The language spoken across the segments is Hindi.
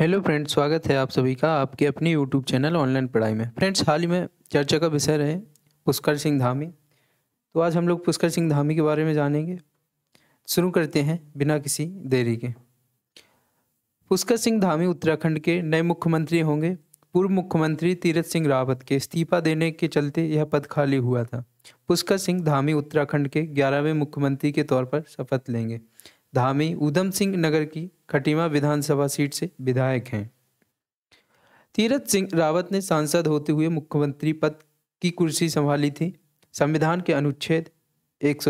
हेलो फ्रेंड्स स्वागत है आप सभी का आपके अपने यूट्यूब चैनल ऑनलाइन पढ़ाई में फ्रेंड्स हाल ही में चर्चा का विषय रहे पुष्कर सिंह धामी तो आज हम लोग पुष्कर सिंह धामी के बारे में जानेंगे शुरू करते हैं बिना किसी देरी के पुष्कर सिंह धामी उत्तराखंड के नए मुख्यमंत्री होंगे पूर्व मुख्यमंत्री तीरथ सिंह रावत के इस्तीफा देने के चलते यह पद खाली हुआ था पुष्कर सिंह धामी उत्तराखंड के ग्यारहवें मुख्यमंत्री के तौर पर शपथ लेंगे धामी ऊधम सिंह नगर की खटीमा विधानसभा सीट से विधायक हैं तीरथ सिंह रावत ने सांसद होते हुए मुख्यमंत्री पद की कुर्सी संभाली थी संविधान के अनुच्छेद एक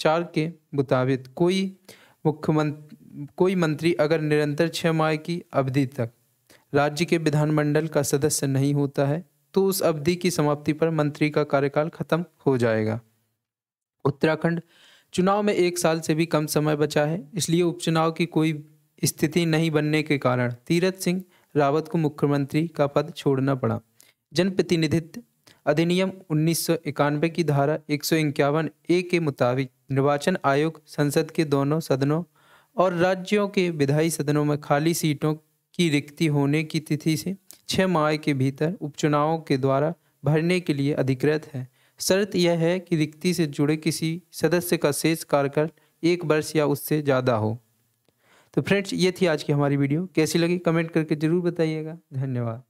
चार के मुताबिक कोई मुख्यमंत्री कोई मंत्री अगर निरंतर छः माह की अवधि तक राज्य के विधानमंडल का सदस्य नहीं होता है तो उस अवधि की समाप्ति पर मंत्री का कार्यकाल खत्म हो जाएगा उत्तराखंड चुनाव में एक साल से भी कम समय बचा है इसलिए उपचुनाव की कोई स्थिति नहीं बनने के कारण तीरथ सिंह रावत को मुख्यमंत्री का पद छोड़ना पड़ा जनप्रतिनिधित्व अधिनियम उन्नीस की धारा एक ए के मुताबिक निर्वाचन आयोग संसद के दोनों सदनों और राज्यों के विधायी सदनों में खाली सीटों की रिक्ति होने की तिथि से छः माह के भीतर उपचुनावों के द्वारा भरने के लिए अधिकृत है शर्त यह है कि रिक्ति से जुड़े किसी सदस्य का शेष कार्यकाल एक वर्ष या उससे ज़्यादा हो तो फ्रेंड्स ये थी आज की हमारी वीडियो कैसी लगी कमेंट करके ज़रूर बताइएगा धन्यवाद